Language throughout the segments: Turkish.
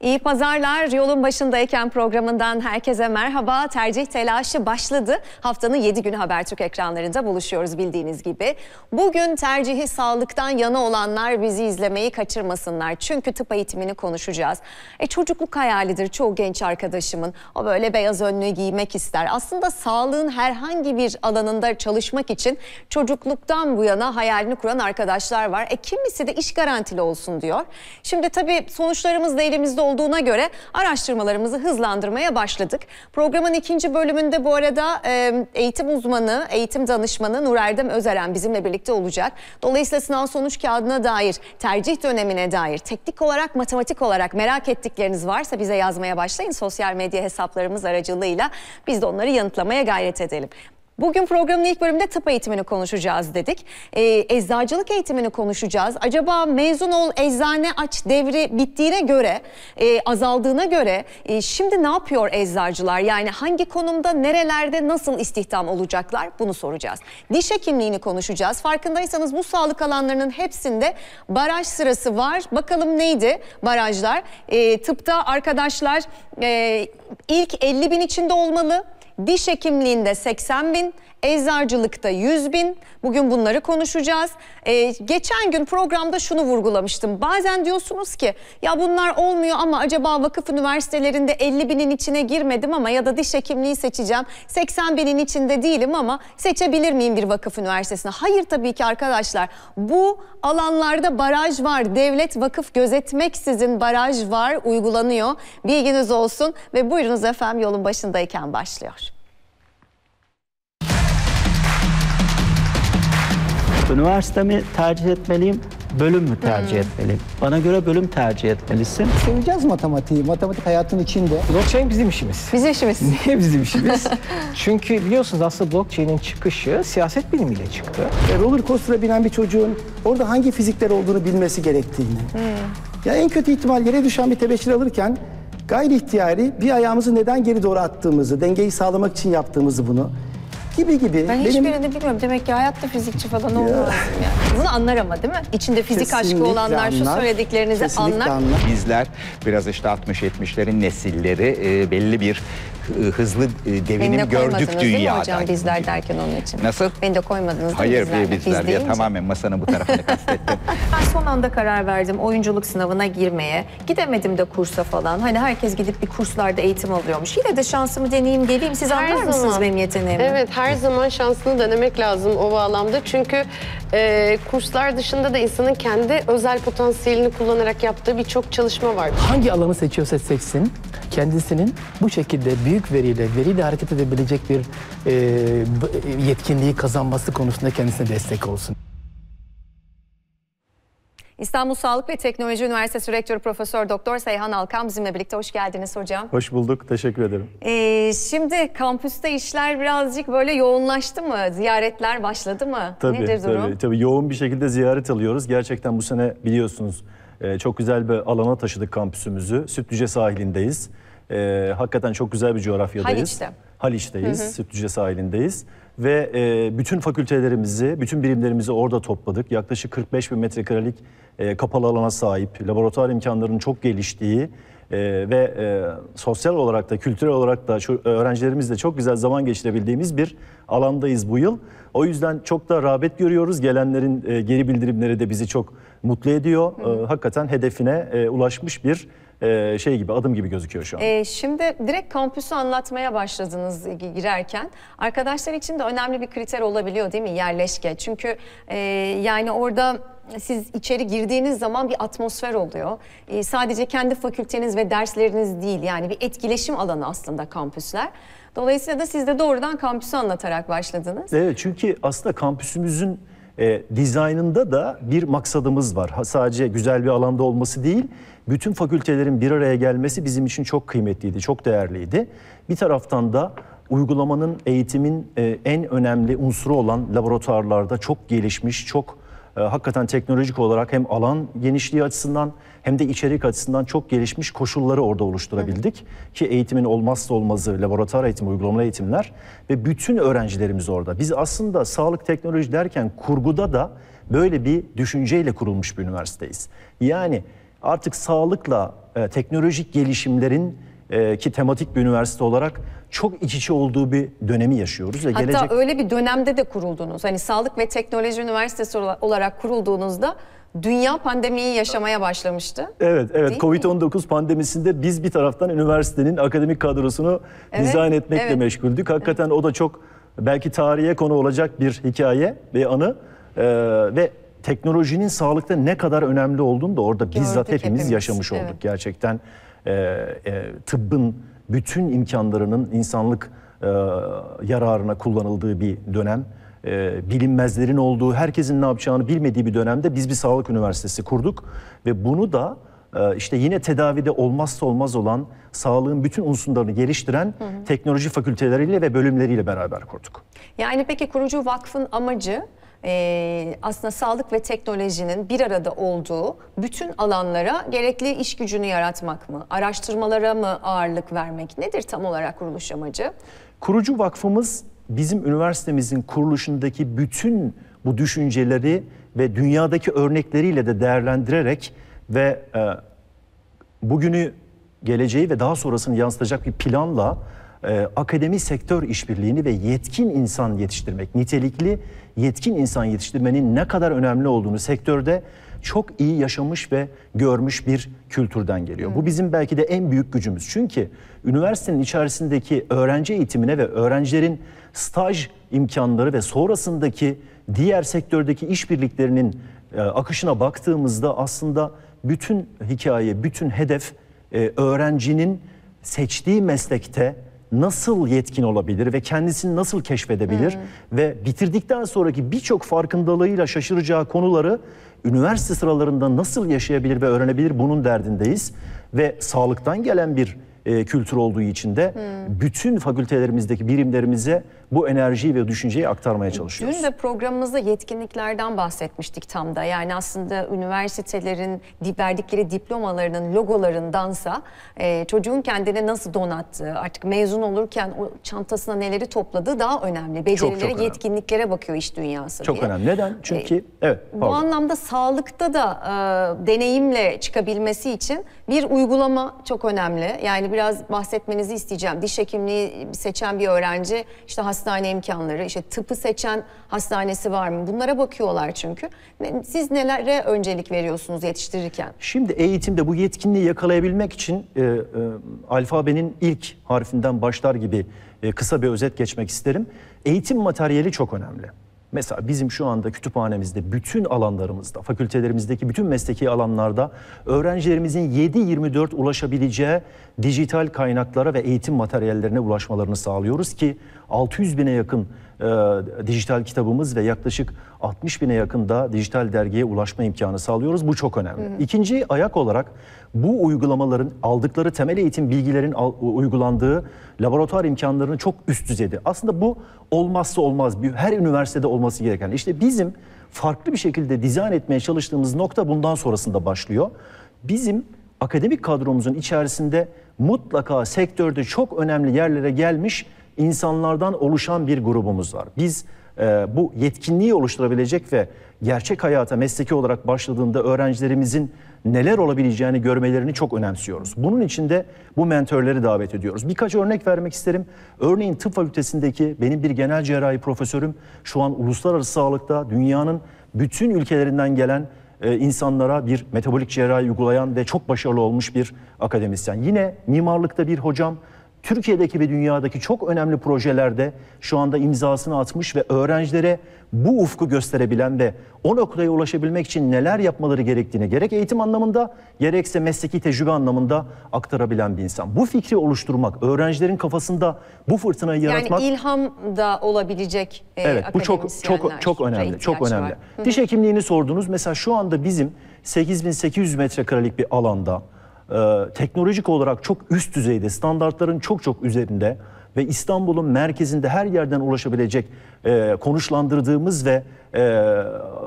İyi pazarlar. Yolun başındayken programından herkese merhaba. Tercih telaşı başladı. Haftanın 7 günü Habertürk ekranlarında buluşuyoruz bildiğiniz gibi. Bugün tercihi sağlıktan yana olanlar bizi izlemeyi kaçırmasınlar. Çünkü tıp eğitimini konuşacağız. E çocukluk hayalidir çoğu genç arkadaşımın. O böyle beyaz önlüğü giymek ister. Aslında sağlığın herhangi bir alanında çalışmak için çocukluktan bu yana hayalini kuran arkadaşlar var. E kimisi de iş garantili olsun diyor. Şimdi tabii sonuçlarımız da elimizde olduğuna göre araştırmalarımızı hızlandırmaya başladık. Programın ikinci bölümünde bu arada e, eğitim uzmanı, eğitim danışmanı Nur Erdem Özeren bizimle birlikte olacak. Dolayısıyla sınav sonuç kağıdına dair, tercih dönemine dair, teknik olarak, matematik olarak merak ettikleriniz varsa bize yazmaya başlayın. Sosyal medya hesaplarımız aracılığıyla biz de onları yanıtlamaya gayret edelim. Bugün programın ilk bölümünde tıp eğitimini konuşacağız dedik. Ee, eczacılık eğitimini konuşacağız. Acaba mezun ol, eczane aç devri bittiğine göre, e, azaldığına göre e, şimdi ne yapıyor eczacılar? Yani hangi konumda, nerelerde, nasıl istihdam olacaklar bunu soracağız. Diş hekimliğini konuşacağız. Farkındaysanız bu sağlık alanlarının hepsinde baraj sırası var. Bakalım neydi barajlar? E, tıpta arkadaşlar e, ilk 50 bin içinde olmalı. Diş hekimliğinde 80 bin, Eczacılıkta 100 bin. Bugün bunları konuşacağız. Ee, geçen gün programda şunu vurgulamıştım. Bazen diyorsunuz ki ya bunlar olmuyor ama acaba vakıf üniversitelerinde 50 binin içine girmedim ama ya da diş hekimliği seçeceğim. 80 binin içinde değilim ama seçebilir miyim bir vakıf üniversitesine? Hayır tabii ki arkadaşlar. Bu alanlarda baraj var. Devlet vakıf gözetmeksizin baraj var uygulanıyor. Bilginiz olsun ve buyurunuz efendim yolun başındayken başlıyor. Üniversite mi tercih etmeliyim, bölüm mü tercih hmm. etmeliyim? Bana göre bölüm tercih etmelisin. Seveceğiz matematiği. Matematik hayatın içinde. Blockchain bizim işimiz. Bizim işimiz. Niye bizim işimiz? Çünkü biliyorsunuz aslında blockchain'in çıkışı siyaset bilimiyle çıktı. E, roller coaster'a binen bir çocuğun orada hangi fizikler olduğunu bilmesi gerektiğini. Hmm. Ya en kötü ihtimal yere düşen bir tebeşir alırken gayri ihtiyari bir ayağımızı neden geri doğru attığımızı, dengeyi sağlamak için yaptığımızı bunu gibi gibi. Ben Benim... hiçbirini bilmiyorum. Demek ki hayatta fizikçi falan olmuyor. Yani. Bunu anlar ama değil mi? İçinde fizik kesinlikle aşkı olanlar anlar, şu söylediklerinizi anlar. anlar. Bizler biraz işte 60-70'lerin nesilleri e, belli bir e, hızlı e, devinim Beni de gördük dünyada. hocam bizler derken onun için? Nasıl? Beni de koymadınız Hayır bizler, bizler, bizler diye tamamen masanın bu tarafını kastettim. ben son anda karar verdim oyunculuk sınavına girmeye. Gidemedim de kursa falan. Hani herkes gidip bir kurslarda eğitim alıyormuş. Yine de şansımı deneyeyim geleyim. Siz her anlar mısınız benim yeteneğimi? Evet her zaman şansını denemek lazım o bağlamda. Çünkü e, kurslar dışında da insanın kendi özel potansiyelini kullanarak yaptığı birçok çalışma var. Hangi alanı seçiyorsa seçsin kendisinin bu şekilde büyük büyük veriyle, veriyle hareket edebilecek bir e, yetkinliği kazanması konusunda kendisine destek olsun. İstanbul Sağlık ve Teknoloji Üniversitesi Rektörü Profesör Doktor Seyhan Alkan bizimle birlikte hoş geldiniz hocam. Hoş bulduk, teşekkür ederim. Ee, şimdi kampüste işler birazcık böyle yoğunlaştı mı? Ziyaretler başladı mı? Tabii, Nedir durum? Tabii, tabii yoğun bir şekilde ziyaret alıyoruz. Gerçekten bu sene biliyorsunuz e, çok güzel bir alana taşıdık kampüsümüzü. Sütlüce sahilindeyiz. E, hakikaten çok güzel bir coğrafyadayız. Haliç'te. Haliç'teyiz, hı Sütlüce sahilindeyiz. Ve e, bütün fakültelerimizi, bütün birimlerimizi orada topladık. Yaklaşık 45 bin metrekarelik e, kapalı alana sahip, laboratuvar imkanlarının çok geliştiği e, ve e, sosyal olarak da, kültürel olarak da şu, öğrencilerimizle çok güzel zaman geçirebildiğimiz bir alandayız bu yıl. O yüzden çok da rağbet görüyoruz. Gelenlerin e, geri bildirimleri de bizi çok mutlu ediyor. Hı hı. E, hakikaten hedefine e, ulaşmış bir e, şey gibi adım gibi gözüküyor şu an. E, şimdi direkt kampüsü anlatmaya başladınız girerken. Arkadaşlar için de önemli bir kriter olabiliyor değil mi yerleşke? Çünkü e, yani orada siz içeri girdiğiniz zaman bir atmosfer oluyor. E, sadece kendi fakülteniz ve dersleriniz değil yani bir etkileşim alanı aslında kampüsler. Dolayısıyla da siz de doğrudan kampüsü anlatarak başladınız. Evet çünkü aslında kampüsümüzün e, dizaynında da bir maksadımız var. Ha, sadece güzel bir alanda olması değil, bütün fakültelerin bir araya gelmesi bizim için çok kıymetliydi, çok değerliydi. Bir taraftan da uygulamanın, eğitimin e, en önemli unsuru olan laboratuvarlarda çok gelişmiş, çok ee, hakikaten teknolojik olarak hem alan genişliği açısından hem de içerik açısından çok gelişmiş koşulları orada oluşturabildik. Hı hı. Ki eğitimin olmazsa olmazı laboratuvar eğitimi, uygulamalı eğitimler ve bütün öğrencilerimiz orada. Biz aslında sağlık teknoloji derken kurguda da böyle bir düşünceyle kurulmuş bir üniversiteyiz. Yani artık sağlıkla e, teknolojik gelişimlerin ee, ki tematik bir üniversite olarak çok iç içe olduğu bir dönemi yaşıyoruz. Hatta gelecek... öyle bir dönemde de kuruldunuz. Hani Sağlık ve Teknoloji Üniversitesi olarak kurulduğunuzda dünya pandemiyi yaşamaya başlamıştı. Evet, evet. Covid-19 pandemisinde biz bir taraftan üniversitenin akademik kadrosunu evet, dizayn etmekle evet. meşguldük. Hakikaten o da çok belki tarihe konu olacak bir hikaye ve anı ee, ve teknolojinin sağlıkta ne kadar önemli olduğunu da orada Gördük bizzat hepimiz, hepimiz yaşamış olduk evet. gerçekten e, e, tıbbın bütün imkanlarının insanlık e, yararına kullanıldığı bir dönem. E, bilinmezlerin olduğu, herkesin ne yapacağını bilmediği bir dönemde biz bir sağlık üniversitesi kurduk. Ve bunu da e, işte yine tedavide olmazsa olmaz olan sağlığın bütün unsurlarını geliştiren hı hı. teknoloji fakülteleriyle ve bölümleriyle beraber kurduk. Yani peki kurucu vakfın amacı e, aslında sağlık ve teknolojinin bir arada olduğu bütün alanlara gerekli iş gücünü yaratmak mı? Araştırmalara mı ağırlık vermek? Nedir tam olarak kuruluş amacı? Kurucu vakfımız bizim üniversitemizin kuruluşundaki bütün bu düşünceleri ve dünyadaki örnekleriyle de değerlendirerek ve e, bugünü, geleceği ve daha sonrasını yansıtacak bir planla e, akademi sektör işbirliğini ve yetkin insan yetiştirmek, nitelikli yetkin insan yetiştirmenin ne kadar önemli olduğunu sektörde çok iyi yaşamış ve görmüş bir kültürden geliyor. Hı. Bu bizim belki de en büyük gücümüz. Çünkü üniversitenin içerisindeki öğrenci eğitimine ve öğrencilerin staj imkanları ve sonrasındaki diğer sektördeki işbirliklerinin e, akışına baktığımızda aslında bütün hikaye, bütün hedef e, öğrencinin seçtiği meslekte nasıl yetkin olabilir ve kendisini nasıl keşfedebilir hmm. ve bitirdikten sonraki birçok farkındalığıyla şaşıracağı konuları üniversite sıralarında nasıl yaşayabilir ve öğrenebilir bunun derdindeyiz ve sağlıktan gelen bir e, kültür olduğu için de hmm. bütün fakültelerimizdeki birimlerimize bu enerjiyi ve düşünceyi aktarmaya çalışıyoruz. Dün de programımızda yetkinliklerden bahsetmiştik tam da. Yani aslında üniversitelerin verdikleri diplomalarının logolarındansa e, çocuğun kendine nasıl donattığı, artık mezun olurken o çantasına neleri topladığı daha önemli. Becerilere, çok, çok önemli. yetkinliklere bakıyor iş dünyası Çok diye. önemli. Neden? E, Çünkü e, evet. Pardon. Bu anlamda sağlıkta da e, deneyimle çıkabilmesi için bir uygulama çok önemli. Yani biraz bahsetmenizi isteyeceğim. Diş hekimliği seçen bir öğrenci işte hasta hastane imkanları, işte tıpı seçen hastanesi var mı? Bunlara bakıyorlar çünkü. Siz nelere öncelik veriyorsunuz yetiştirirken? Şimdi eğitimde bu yetkinliği yakalayabilmek için e, e, alfabenin ilk harfinden başlar gibi e, kısa bir özet geçmek isterim. Eğitim materyali çok önemli. Mesela bizim şu anda kütüphanemizde bütün alanlarımızda, fakültelerimizdeki bütün mesleki alanlarda öğrencilerimizin 7-24 ulaşabileceği dijital kaynaklara ve eğitim materyallerine ulaşmalarını sağlıyoruz ki 600 bine yakın e, dijital kitabımız ve yaklaşık 60 bine yakın da dijital dergiye ulaşma imkanı sağlıyoruz. Bu çok önemli. Hı hı. İkinci ayak olarak bu uygulamaların aldıkları temel eğitim bilgilerin al, uygulandığı laboratuvar imkanlarını çok üst düzeyde. Aslında bu olmazsa olmaz bir her üniversitede olması gereken. İşte bizim farklı bir şekilde dizayn etmeye çalıştığımız nokta bundan sonrasında başlıyor. Bizim akademik kadromuzun içerisinde mutlaka sektörde çok önemli yerlere gelmiş insanlardan oluşan bir grubumuz var. Biz e, bu yetkinliği oluşturabilecek ve gerçek hayata mesleki olarak başladığında öğrencilerimizin neler olabileceğini görmelerini çok önemsiyoruz. Bunun için de bu mentörleri davet ediyoruz. Birkaç örnek vermek isterim. Örneğin tıp fakültesindeki benim bir genel cerrahi profesörüm şu an uluslararası sağlıkta dünyanın bütün ülkelerinden gelen e, insanlara bir metabolik cerrahi uygulayan ve çok başarılı olmuş bir akademisyen. Yine mimarlıkta bir hocam Türkiye'deki ve dünyadaki çok önemli projelerde şu anda imzasını atmış ve öğrencilere bu ufku gösterebilen ve o noktaya ulaşabilmek için neler yapmaları gerektiğini gerek eğitim anlamında gerekse mesleki tecrübe anlamında aktarabilen bir insan. Bu fikri oluşturmak, öğrencilerin kafasında bu fırtınayı yani yaratmak. Yani ilham da olabilecek e, Evet bu çok çok çok önemli. Çok önemli. Var. Diş hekimliğini sordunuz. Mesela şu anda bizim 8800 metrekarelik bir alanda e, teknolojik olarak çok üst düzeyde, standartların çok çok üzerinde ve İstanbul'un merkezinde her yerden ulaşabilecek e, konuşlandırdığımız ve e,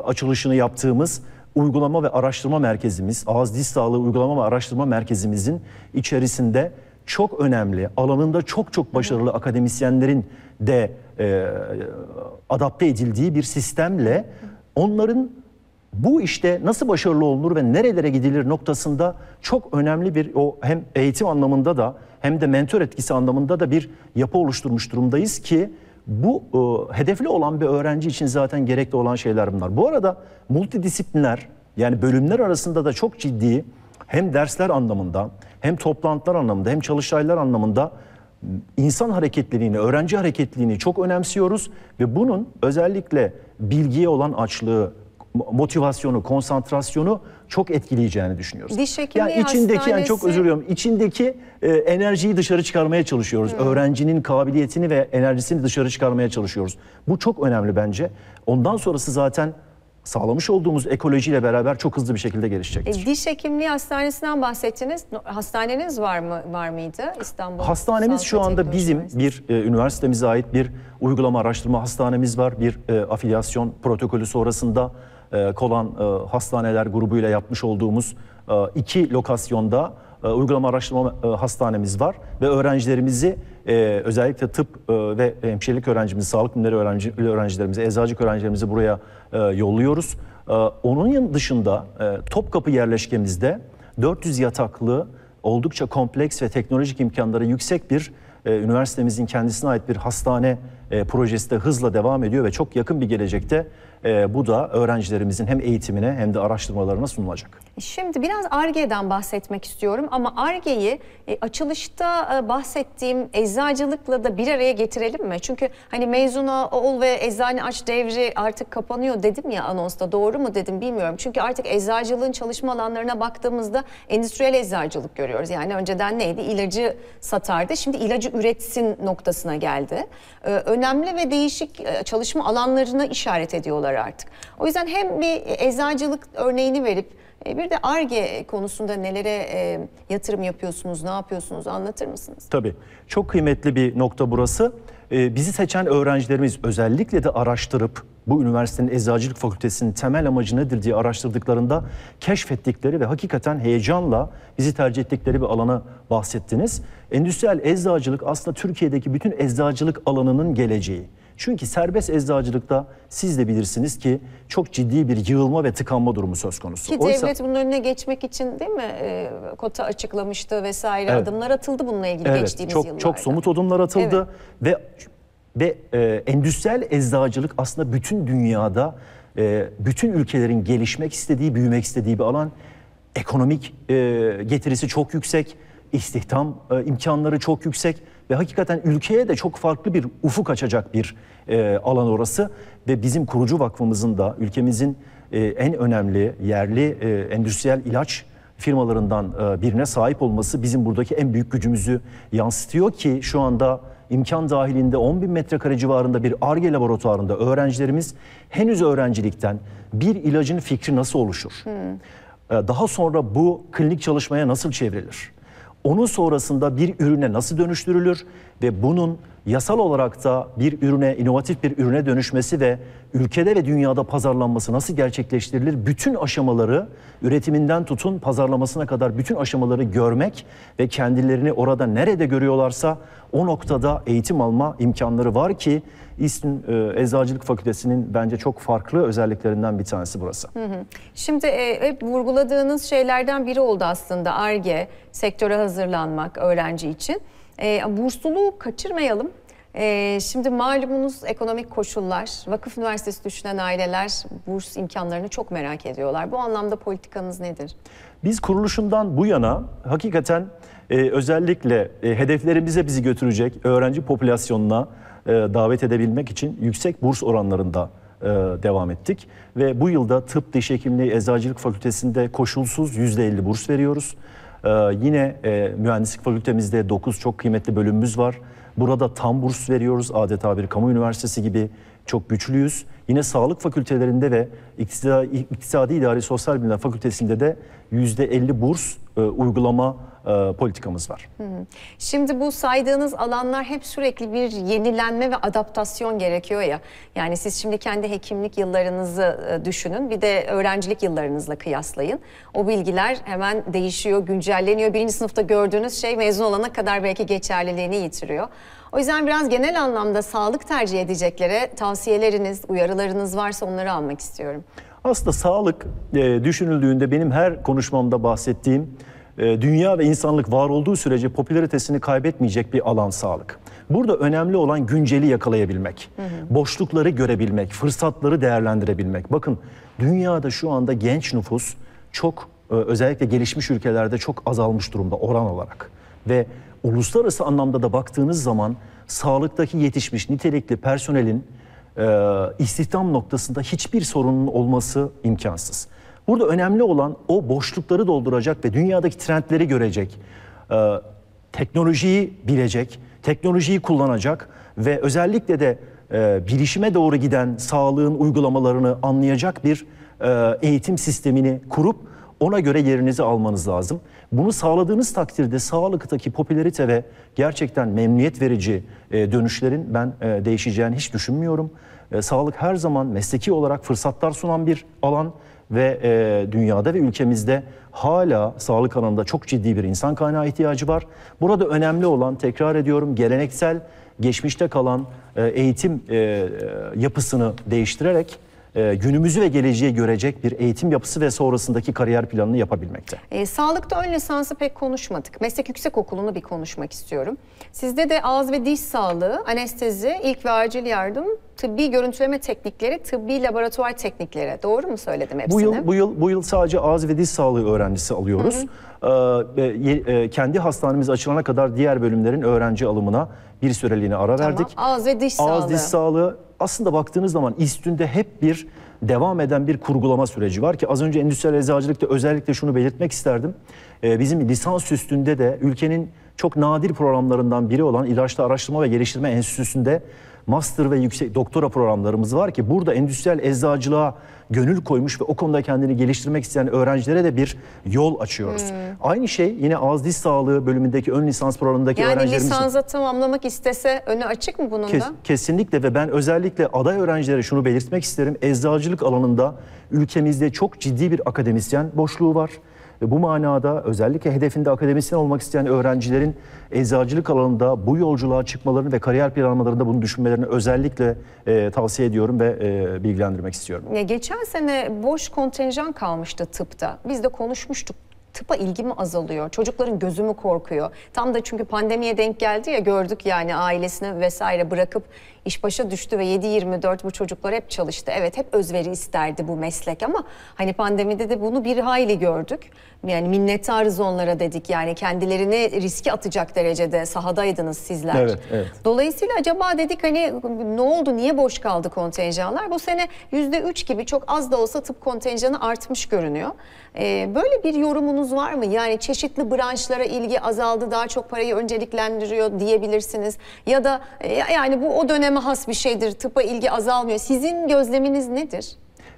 açılışını yaptığımız uygulama ve araştırma merkezimiz, ağız diş sağlığı uygulama ve araştırma merkezimizin içerisinde çok önemli, alanında çok çok başarılı akademisyenlerin de e, adapte edildiği bir sistemle onların bu işte nasıl başarılı olunur ve nerelere gidilir noktasında çok önemli bir o hem eğitim anlamında da hem de mentor etkisi anlamında da bir yapı oluşturmuş durumdayız ki bu e, hedefli olan bir öğrenci için zaten gerekli olan şeyler bunlar. Bu arada multidisipliner yani bölümler arasında da çok ciddi hem dersler anlamında hem toplantılar anlamında hem çalıştaylar anlamında insan hareketliliğini, öğrenci hareketliliğini çok önemsiyoruz ve bunun özellikle bilgiye olan açlığı, motivasyonu, konsantrasyonu çok etkileyeceğini düşünüyoruz. Diş hekimliği yani içindeki hastanesi... yani çok özür diliyorum. İçindeki e, enerjiyi dışarı çıkarmaya çalışıyoruz. Hmm. Öğrencinin kabiliyetini ve enerjisini dışarı çıkarmaya çalışıyoruz. Bu çok önemli bence. Ondan sonrası zaten sağlamış olduğumuz ekolojiyle beraber çok hızlı bir şekilde gelişecektir. E, diş hekimliği hastanesinden bahsettiniz. Hastaneniz var mı var mıydı İstanbul? Hastanemiz Sağlık şu anda bizim bir e, üniversitemize ait bir uygulama araştırma hastanemiz var. Bir e, afilyasyon protokolü sonrasında e, kolan e, Hastaneler grubuyla yapmış olduğumuz e, iki lokasyonda uygulama araştırma hastanemiz var ve öğrencilerimizi özellikle tıp ve hemşirelik öğrencimizi, sağlık bilimleri öğrencilerimizi, eczacılık öğrencilerimizi buraya yolluyoruz. Onun dışında Topkapı yerleşkemizde 400 yataklı oldukça kompleks ve teknolojik imkanları yüksek bir üniversitemizin kendisine ait bir hastane projesi de hızla devam ediyor ve çok yakın bir gelecekte e, bu da öğrencilerimizin hem eğitimine hem de araştırmalarına sunulacak. E, şimdi biraz ARGE'den bahsetmek istiyorum ama ARGE'yi e, açılışta e, bahsettiğim eczacılıkla da bir araya getirelim mi? Çünkü hani mezuna ol ve eczane aç devri artık kapanıyor dedim ya anonsta doğru mu dedim bilmiyorum. Çünkü artık eczacılığın çalışma alanlarına baktığımızda endüstriyel eczacılık görüyoruz. Yani önceden neydi? İlacı satardı. Şimdi ilacı üretsin noktasına geldi. E, önemli ve değişik e, çalışma alanlarına işaret ediyorlar var artık. O yüzden hem bir eczacılık örneğini verip e, bir de ARGE konusunda nelere e, yatırım yapıyorsunuz, ne yapıyorsunuz anlatır mısınız? Tabii. Çok kıymetli bir nokta burası. E, bizi seçen öğrencilerimiz özellikle de araştırıp bu üniversitenin eczacılık fakültesinin temel amacı nedir diye araştırdıklarında keşfettikleri ve hakikaten heyecanla bizi tercih ettikleri bir alana bahsettiniz. Endüstriyel eczacılık aslında Türkiye'deki bütün eczacılık alanının geleceği. Çünkü serbest eczacılıkta siz de bilirsiniz ki çok ciddi bir yığılma ve tıkanma durumu söz konusu. Ki Oysa, devlet bunun önüne geçmek için değil mi e, kota açıklamıştı vesaire evet, adımlar atıldı bununla ilgili evet, geçtiğimiz çok, yıllarda. Çok somut adımlar atıldı evet. ve ve e, endüstriyel eczacılık aslında bütün dünyada e, bütün ülkelerin gelişmek istediği, büyümek istediği bir alan. Ekonomik e, getirisi çok yüksek, istihdam e, imkanları çok yüksek ve hakikaten ülkeye de çok farklı bir ufuk açacak bir e, alan orası ve bizim kurucu vakfımızın da ülkemizin e, en önemli yerli e, endüstriyel ilaç firmalarından e, birine sahip olması bizim buradaki en büyük gücümüzü yansıtıyor ki şu anda imkan dahilinde 10 bin metrekare civarında bir ARGE laboratuvarında öğrencilerimiz henüz öğrencilikten bir ilacın fikri nasıl oluşur? Hmm. E, daha sonra bu klinik çalışmaya nasıl çevrilir? onun sonrasında bir ürüne nasıl dönüştürülür ve bunun yasal olarak da bir ürüne, inovatif bir ürüne dönüşmesi ve ülkede ve dünyada pazarlanması nasıl gerçekleştirilir? Bütün aşamaları, üretiminden tutun pazarlamasına kadar bütün aşamaları görmek ve kendilerini orada nerede görüyorlarsa o noktada eğitim alma imkanları var ki İSTİN e, Eczacılık Fakültesi'nin bence çok farklı özelliklerinden bir tanesi burası. Hı hı. Şimdi e, hep vurguladığınız şeylerden biri oldu aslında ARGE, sektöre hazırlanmak öğrenci için. E, ee, burslu kaçırmayalım. Ee, şimdi malumunuz ekonomik koşullar, vakıf üniversitesi düşünen aileler burs imkanlarını çok merak ediyorlar. Bu anlamda politikanız nedir? Biz kuruluşundan bu yana hakikaten e, özellikle e, hedeflerimize bizi götürecek öğrenci popülasyonuna e, davet edebilmek için yüksek burs oranlarında e, devam ettik. Ve bu yılda tıp, diş hekimliği, eczacılık fakültesinde koşulsuz %50 burs veriyoruz. Ee, yine e, mühendislik fakültemizde 9 çok kıymetli bölümümüz var. Burada tam burs veriyoruz adeta bir kamu üniversitesi gibi çok güçlüyüz. Yine sağlık fakültelerinde ve iktisadi, iktisadi idari sosyal bilimler fakültesinde de yüzde %50 burs e, uygulama e, politikamız var. Şimdi bu saydığınız alanlar hep sürekli bir yenilenme ve adaptasyon gerekiyor ya. Yani siz şimdi kendi hekimlik yıllarınızı e, düşünün bir de öğrencilik yıllarınızla kıyaslayın. O bilgiler hemen değişiyor, güncelleniyor. Birinci sınıfta gördüğünüz şey mezun olana kadar belki geçerliliğini yitiriyor. O yüzden biraz genel anlamda sağlık tercih edeceklere tavsiyeleriniz, uyarılarınız varsa onları almak istiyorum. Aslında sağlık e, düşünüldüğünde benim her konuşmamda bahsettiğim e, dünya ve insanlık var olduğu sürece popülaritesini kaybetmeyecek bir alan sağlık. Burada önemli olan günceli yakalayabilmek, hı hı. boşlukları görebilmek, fırsatları değerlendirebilmek. Bakın dünyada şu anda genç nüfus çok e, özellikle gelişmiş ülkelerde çok azalmış durumda oran olarak ve uluslararası anlamda da baktığınız zaman sağlıktaki yetişmiş nitelikli personelin e, istihdam noktasında hiçbir sorunun olması imkansız. Burada önemli olan o boşlukları dolduracak ve dünyadaki trendleri görecek, e, teknolojiyi bilecek, teknolojiyi kullanacak ve özellikle de e, bilişime doğru giden sağlığın uygulamalarını anlayacak bir e, eğitim sistemini kurup ona göre yerinizi almanız lazım. Bunu sağladığınız takdirde sağlıktaki popülerite ve gerçekten memnuniyet verici e, dönüşlerin ben e, değişeceğini hiç düşünmüyorum. E, sağlık her zaman mesleki olarak fırsatlar sunan bir alan ve e, dünyada ve ülkemizde hala sağlık alanında çok ciddi bir insan kaynağı ihtiyacı var. Burada önemli olan tekrar ediyorum geleneksel geçmişte kalan e, eğitim e, yapısını değiştirerek e, günümüzü ve geleceği görecek bir eğitim yapısı ve sonrasındaki kariyer planını yapabilmekte. E, sağlıkta ön lisansı pek konuşmadık. Meslek yüksek okulunu bir konuşmak istiyorum. Sizde de ağız ve diş sağlığı, anestezi, ilk ve acil yardım, tıbbi görüntüleme teknikleri, tıbbi laboratuvar teknikleri. Doğru mu söyledim hepsini? Bu yıl, bu yıl, bu yıl sadece ağız ve diş sağlığı öğrencisi alıyoruz. Hı hı. Ee, e, kendi hastanemiz açılana kadar diğer bölümlerin öğrenci alımına bir süreliğine ara tamam. verdik. Ağız ve diş ağız, sağlığı. Ağız diş sağlığı aslında baktığınız zaman üstünde hep bir devam eden bir kurgulama süreci var ki az önce endüstriyel eczacılıkta özellikle şunu belirtmek isterdim. Ee, bizim lisans üstünde de ülkenin çok nadir programlarından biri olan İlaçlı Araştırma ve Geliştirme Enstitüsü'nde master ve yüksek doktora programlarımız var ki burada endüstriyel eczacılığa gönül koymuş ve o konuda kendini geliştirmek isteyen öğrencilere de bir yol açıyoruz. Hmm. Aynı şey yine ağız diş sağlığı bölümündeki ön lisans programındaki yani öğrencilerimiz. Yani lisansa tamamlamak istese önü açık mı bunun Kes, da? Kesinlikle ve ben özellikle aday öğrencilere şunu belirtmek isterim. Eczacılık alanında ülkemizde çok ciddi bir akademisyen boşluğu var. Ve bu manada özellikle hedefinde akademisyen olmak isteyen öğrencilerin eczacılık alanında bu yolculuğa çıkmalarını ve kariyer planlamalarında bunu düşünmelerini özellikle e, tavsiye ediyorum ve e, bilgilendirmek istiyorum. Ya geçen sene boş kontenjan kalmıştı tıpta. Biz de konuşmuştuk tıpa ilgimi azalıyor? Çocukların gözü mü korkuyor? Tam da çünkü pandemiye denk geldi ya gördük yani ailesini vesaire bırakıp iş başa düştü ve 7-24 bu çocuklar hep çalıştı. Evet hep özveri isterdi bu meslek ama hani pandemide de bunu bir hayli gördük. Yani minnettarız onlara dedik yani kendilerini riske atacak derecede sahadaydınız sizler. Evet, evet. Dolayısıyla acaba dedik hani ne oldu niye boş kaldı kontenjanlar? Bu sene %3 gibi çok az da olsa tıp kontenjanı artmış görünüyor. Ee, böyle bir yorumunuz var mı? Yani çeşitli branşlara ilgi azaldı daha çok parayı önceliklendiriyor diyebilirsiniz. Ya da e, yani bu o dönem döneme has bir şeydir. Tıpa ilgi azalmıyor. Sizin gözleminiz nedir?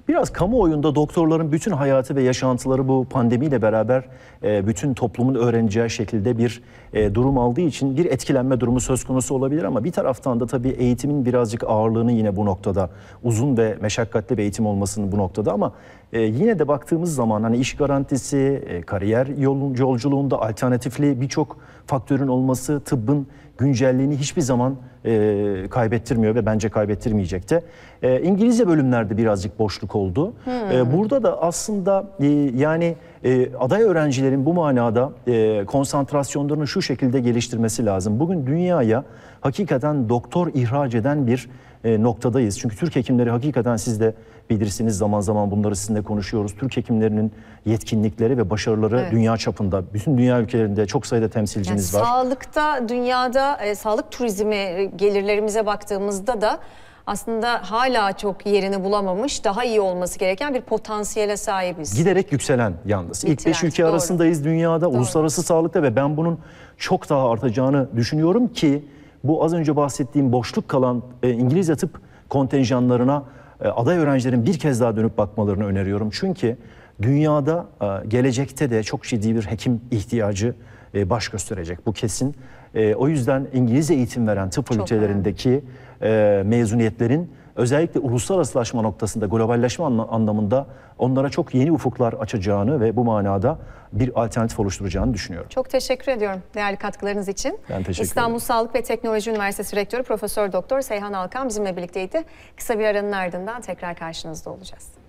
Biraz kamuoyunda doktorların bütün hayatı ve yaşantıları bu pandemiyle beraber e, bütün toplumun öğreneceği şekilde bir e, durum aldığı için bir etkilenme durumu söz konusu olabilir ama bir taraftan da tabii eğitimin birazcık ağırlığını yine bu noktada uzun ve meşakkatli bir eğitim olmasının bu noktada ama e, yine de baktığımız zaman hani iş garantisi, e, kariyer yolun, yolculuğunda alternatifli birçok faktörün olması, tıbbın güncelliğini hiçbir zaman e, kaybettirmiyor ve bence kaybettirmeyecekti. E, İngilizce bölümlerde birazcık boşluk oldu. Hmm. E, burada da aslında e, yani e, aday öğrencilerin bu manada e, konsantrasyonlarını şu şekilde geliştirmesi lazım. Bugün dünyaya hakikaten doktor ihraç eden bir e, noktadayız. Çünkü Türk hekimleri hakikaten siz de bilirsiniz zaman zaman bunları sizinle konuşuyoruz. Türk hekimlerinin yetkinlikleri ve başarıları evet. dünya çapında, bütün dünya ülkelerinde çok sayıda temsilciniz yani var. Sağlıkta, dünyada e, sağlık turizmi e, gelirlerimize baktığımızda da aslında hala çok yerini bulamamış, daha iyi olması gereken bir potansiyele sahibiz. Giderek yükselen yalnız. Bitiren, İlk 5 ülke doğru. arasındayız dünyada, doğru. uluslararası sağlıkta ve ben bunun çok daha artacağını düşünüyorum ki bu az önce bahsettiğim boşluk kalan e, İngilizce tıp kontenjanlarına e, aday öğrencilerin bir kez daha dönüp bakmalarını öneriyorum. Çünkü dünyada e, gelecekte de çok ciddi bir hekim ihtiyacı e, baş gösterecek. Bu kesin. E, o yüzden İngiliz eğitim veren tıp fakültelerindeki e, mezuniyetlerin özellikle uluslararasılaşma noktasında globalleşme anlamında onlara çok yeni ufuklar açacağını ve bu manada bir alternatif oluşturacağını düşünüyorum. Çok teşekkür ediyorum değerli katkılarınız için. Ben teşekkür İstanbul ederim. Sağlık ve Teknoloji Üniversitesi Rektörü Profesör Doktor Seyhan Alkan bizimle birlikteydi. Kısa bir aranın ardından tekrar karşınızda olacağız.